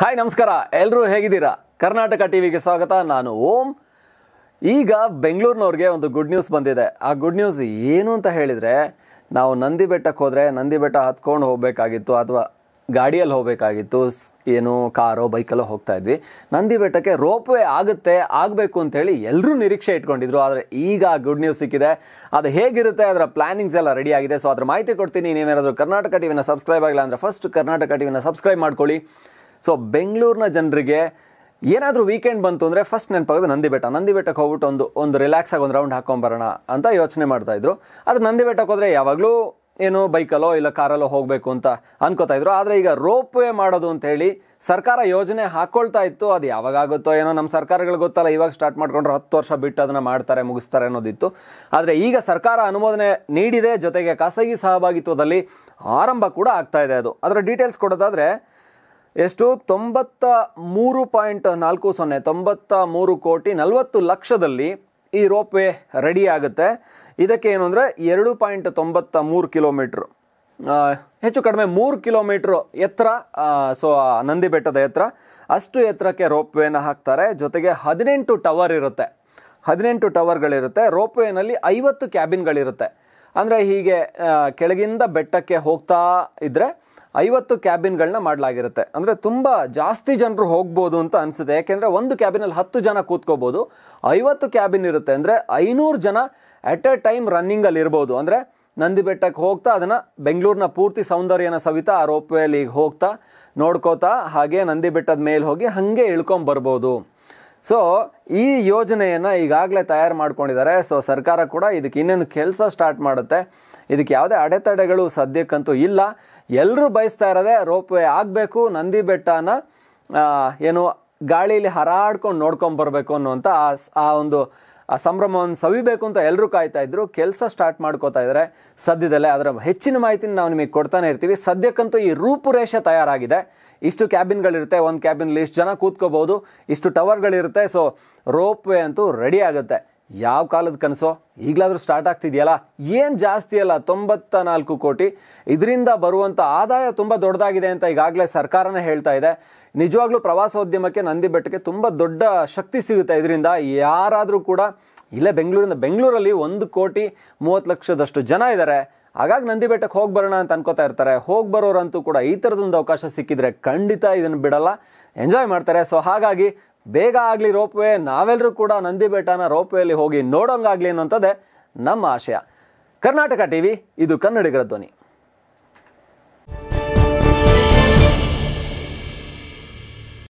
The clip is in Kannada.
ಹಾಯ್ ನಮಸ್ಕಾರ ಎಲ್ಲರೂ ಹೇಗಿದ್ದೀರಾ ಕರ್ನಾಟಕ ಟಿವಿಗೆ ಸ್ವಾಗತ ನಾನು ಓಂ ಈಗ ಬೆಂಗಳೂರಿನವ್ರಿಗೆ ಒಂದು ಗುಡ್ ನ್ಯೂಸ್ ಬಂದಿದೆ ಆ ಗುಡ್ ನ್ಯೂಸ್ ಏನು ಅಂತ ಹೇಳಿದರೆ ನಾವು ನಂದಿ ಬೆಟ್ಟಕ್ಕೆ ಹೋದರೆ ನಂದಿ ಬೆಟ್ಟ ಹತ್ಕೊಂಡು ಹೋಗಬೇಕಾಗಿತ್ತು ಅಥವಾ ಗಾಡಿಯಲ್ಲಿ ಹೋಗಬೇಕಾಗಿತ್ತು ಏನು ಕಾರೋ ಬೈಕಲ್ಲೋ ಹೋಗ್ತಾ ಇದ್ವಿ ನಂದಿ ಬೆಟ್ಟಕ್ಕೆ ರೋಪ್ ವೇ ಆಗುತ್ತೆ ಆಗಬೇಕು ಅಂತೇಳಿ ಎಲ್ಲರೂ ನಿರೀಕ್ಷೆ ಇಟ್ಕೊಂಡಿದ್ರು ಆದರೆ ಈಗ ಗುಡ್ ನ್ಯೂಸ್ ಸಿಕ್ಕಿದೆ ಅದು ಹೇಗಿರುತ್ತೆ ಅದರ ಪ್ಲಾನಿಂಗ್ಸ್ ಎಲ್ಲ ರೆಡಿ ಆಗಿದೆ ಸೊ ಅದರ ಮಾಹಿತಿ ಕೊಡ್ತೀನಿ ನೀವೇನಾದರೂ ಕರ್ನಾಟಕ ಟಿವಿನ ಸಬ್ಸ್ಕ್ರೈಬ್ ಆಗಿಲ್ಲ ಅಂದರೆ ಫಸ್ಟ್ ಕರ್ನಾಟಕ ಟಿವಿನ ಸಬ್ಸ್ಕ್ರೈಬ್ ಮಾಡ್ಕೊಳ್ಳಿ ಸೊ ಬೆಂಗಳೂರಿನ ಜನರಿಗೆ ಏನಾದರೂ ವೀಕೆಂಡ್ ಬಂತು ಅಂದರೆ ಫಸ್ಟ್ ನೆನಪಾಗೋದು ನಂದಿ ಬೆಟ್ಟ ನಂದಿ ಬೆಟ್ಟಕ್ಕೆ ಹೋಗ್ಬಿಟ್ಟು ಒಂದು ಒಂದು ರಿಲ್ಯಾಕ್ಸ್ ಆಗಿ ಒಂದು ರೌಂಡ್ ಹಾಕೊಂಬರೋಣ ಅಂತ ಯೋಚನೆ ಮಾಡ್ತಾಯಿದ್ರು ಅದು ನಂದಿ ಬೆಟ್ಟಕ್ಕೆ ಹೋದರೆ ಯಾವಾಗಲೂ ಏನು ಬೈಕಲ್ಲೋ ಇಲ್ಲ ಕಾರಲ್ಲೋ ಹೋಗಬೇಕು ಅಂತ ಅನ್ಕೋತಾ ಇದ್ರು ಆದರೆ ಈಗ ರೋಪ್ ವೇ ಮಾಡೋದು ಅಂತ ಹೇಳಿ ಸರ್ಕಾರ ಯೋಜನೆ ಹಾಕ್ಕೊಳ್ತಾ ಇತ್ತು ಅದು ಯಾವಾಗುತ್ತೋ ಏನೋ ನಮ್ಮ ಸರ್ಕಾರಗಳಿಗೆ ಗೊತ್ತಲ್ಲ ಇವಾಗ ಸ್ಟಾರ್ಟ್ ಮಾಡ್ಕೊಂಡ್ರೆ ಹತ್ತು ವರ್ಷ ಬಿಟ್ಟು ಅದನ್ನು ಮಾಡ್ತಾರೆ ಮುಗಿಸ್ತಾರೆ ಅನ್ನೋದಿತ್ತು ಆದರೆ ಈಗ ಸರ್ಕಾರ ಅನುಮೋದನೆ ನೀಡಿದೆ ಜೊತೆಗೆ ಖಾಸಗಿ ಸಹಭಾಗಿತ್ವದಲ್ಲಿ ಆರಂಭ ಕೂಡ ಆಗ್ತಾ ಇದೆ ಅದು ಅದರ ಡೀಟೇಲ್ಸ್ ಕೊಡೋದಾದರೆ ಎಷ್ಟು ತೊಂಬತ್ತ ಮೂರು ಪಾಯಿಂಟ್ ನಾಲ್ಕು ಸೊನ್ನೆ ತೊಂಬತ್ತ ಮೂರು ಕೋಟಿ ನಲವತ್ತು ಲಕ್ಷದಲ್ಲಿ ಈ ರೋಪ್ ವೇ ರೆಡಿ ಆಗುತ್ತೆ ಇದಕ್ಕೆ ಏನು ಅಂದರೆ ಎರಡು ಪಾಯಿಂಟ್ ತೊಂಬತ್ತ ಮೂರು ಕಿಲೋಮೀಟ್ರ್ ಹೆಚ್ಚು ಕಡಿಮೆ ಮೂರು ಕಿಲೋಮೀಟ್ರ್ ಎತ್ತರ ಸೊ ನಂದಿ ಬೆಟ್ಟದ ಎತ್ತರ ಅಷ್ಟು ಎತ್ತರಕ್ಕೆ ರೋಪ್ ವೇನ ಹಾಕ್ತಾರೆ ಜೊತೆಗೆ ಹದಿನೆಂಟು ಟವರ್ ಇರುತ್ತೆ ಹದಿನೆಂಟು ಟವರ್ಗಳಿರುತ್ತೆ ರೋಪ್ ವೇನಲ್ಲಿ ಐವತ್ತು ಕ್ಯಾಬಿನ್ಗಳಿರುತ್ತೆ ಅಂದರೆ ಹೀಗೆ ಕೆಳಗಿಂದ ಬೆಟ್ಟಕ್ಕೆ ಹೋಗ್ತಾ ಇದ್ದರೆ ಐವತ್ತು ಕ್ಯಾಬಿನ್ಗಳನ್ನ ಮಾಡಲಾಗಿರುತ್ತೆ ಅಂದರೆ ತುಂಬ ಜಾಸ್ತಿ ಜನರು ಹೋಗ್ಬೋದು ಅಂತ ಅನ್ಸುತ್ತೆ ಯಾಕೆಂದರೆ ಒಂದು ಕ್ಯಾಬಿನಲ್ಲಿ ಹತ್ತು ಜನ ಕೂತ್ಕೋಬೋದು ಐವತ್ತು ಕ್ಯಾಬಿನ್ ಇರುತ್ತೆ ಅಂದರೆ ಐನೂರು ಜನ ಅಟ್ ಎ ಟೈಮ್ ರನ್ನಿಂಗಲ್ಲಿ ಇರ್ಬೋದು ಅಂದರೆ ನಂದಿ ಬೆಟ್ಟಕ್ಕೆ ಹೋಗ್ತಾ ಅದನ್ನು ಬೆಂಗಳೂರಿನ ಪೂರ್ತಿ ಸೌಂದರ್ಯನ ಸವಿತಾ ಆ ವೇಲಿಗೆ ಹೋಗ್ತಾ ನೋಡ್ಕೋತಾ ಹಾಗೆ ನಂದಿ ಬೆಟ್ಟದ ಮೇಲೆ ಹೋಗಿ ಹಾಗೆ ಇಳ್ಕೊಂಬರ್ಬೋದು ಸೊ ಈ ಯೋಜನೆಯನ್ನು ಈಗಾಗಲೇ ತಯಾರು ಮಾಡ್ಕೊಂಡಿದ್ದಾರೆ ಸೊ ಸರ್ಕಾರ ಕೂಡ ಇದಕ್ಕೆ ಇನ್ನೇನು ಕೆಲಸ ಸ್ಟಾರ್ಟ್ ಮಾಡುತ್ತೆ ಇದಕ್ಕೆ ಯಾವುದೇ ಅಡೆತಡೆಗಳು ಸದ್ಯಕ್ಕಂತೂ ಇಲ್ಲ ಎಲ್ಲರೂ ಬಯಸ್ತಾ ಇರೋದೇ ರೋಪ್ ವೇ ಆಗಬೇಕು ನಂದಿ ಬೆಟ್ಟನ ಏನು ಗಾಳಿಯಲ್ಲಿ ಹರಾಡ್ಕೊಂಡು ನೋಡ್ಕೊಂಡು ಬರಬೇಕು ಅನ್ನುವಂಥ ಆ ಒಂದು ಆ ಸಂಭ್ರಮವನ್ನು ಸವಿಬೇಕು ಅಂತ ಎಲ್ಲರೂ ಕಾಯ್ತಾ ಇದ್ರು ಕೆಲಸ ಸ್ಟಾರ್ಟ್ ಮಾಡ್ಕೋತಾ ಇದ್ದಾರೆ ಸದ್ಯದಲ್ಲೇ ಅದರ ಹೆಚ್ಚಿನ ಮಾಹಿತಿನ ನಾವು ನಿಮಗೆ ಕೊಡ್ತಾನೆ ಇರ್ತೀವಿ ಸದ್ಯಕ್ಕಂತೂ ಈ ರೂಪುರೇಷೆ ತಯಾರಾಗಿದೆ ಇಷ್ಟು ಕ್ಯಾಬಿನ್ಗಳಿರುತ್ತೆ ಒಂದು ಕ್ಯಾಬಿನ್ಲಿ ಇಷ್ಟು ಜನ ಕೂತ್ಕೋಬಹುದು ಇಷ್ಟು ಟವರ್ಗಳಿರುತ್ತೆ ಸೊ ರೋಪ್ ವೇ ಅಂತೂ ರೆಡಿ ಆಗುತ್ತೆ ಯಾವ ಕಾಲದ ಕನಸೋ ಈಗಲಾದರೂ ಸ್ಟಾರ್ಟ್ ಆಗ್ತಿದೆಯಲ್ಲ ಏನು ಜಾಸ್ತಿ ಅಲ್ಲ ತೊಂಬತ್ತ ನಾಲ್ಕು ಕೋಟಿ ಇದರಿಂದ ಬರುವಂಥ ಆದಾಯ ತುಂಬ ದೊಡ್ಡದಾಗಿದೆ ಅಂತ ಈಗಾಗಲೇ ಸರ್ಕಾರನೇ ಹೇಳ್ತಾ ಇದೆ ನಿಜವಾಗ್ಲೂ ಪ್ರವಾಸೋದ್ಯಮಕ್ಕೆ ನಂದಿ ಬೆಟ್ಟಕ್ಕೆ ತುಂಬ ದೊಡ್ಡ ಶಕ್ತಿ ಸಿಗುತ್ತೆ ಇದರಿಂದ ಯಾರಾದರೂ ಕೂಡ ಇಲ್ಲೇ ಬೆಂಗಳೂರಿಂದ ಬೆಂಗಳೂರಲ್ಲಿ ಒಂದು ಕೋಟಿ ಮೂವತ್ತು ಲಕ್ಷದಷ್ಟು ಜನ ಇದ್ದಾರೆ ಹಾಗಾಗಿ ನಂದಿ ಬೆಟ್ಟಕ್ಕೆ ಹೋಗಿ ಬರೋಣ ಅಂತ ಅನ್ಕೋತಾ ಇರ್ತಾರೆ ಹೋಗಿ ಬರೋರಂತೂ ಕೂಡ ಈ ಥರದೊಂದು ಅವಕಾಶ ಸಿಕ್ಕಿದ್ರೆ ಖಂಡಿತ ಇದನ್ನು ಬಿಡಲ್ಲ ಎಂಜಾಯ್ ಮಾಡ್ತಾರೆ ಸೊ ಹಾಗಾಗಿ ಬೇಗ ಆಗಲಿ ವೇ ನಾವೆಲ್ಲರೂ ಕೂಡ ನಂದಿ ಬೆಟ್ಟನ ಹೋಗಿ ನೋಡೋಂಗಾಗಲಿ ಅನ್ನೋಂಥದ್ದೇ ನಮ್ಮ ಆಶಯ ಕರ್ನಾಟಕ ಟಿವಿ ಇದು ಕನ್ನಡಿಗರ ಧ್ವನಿ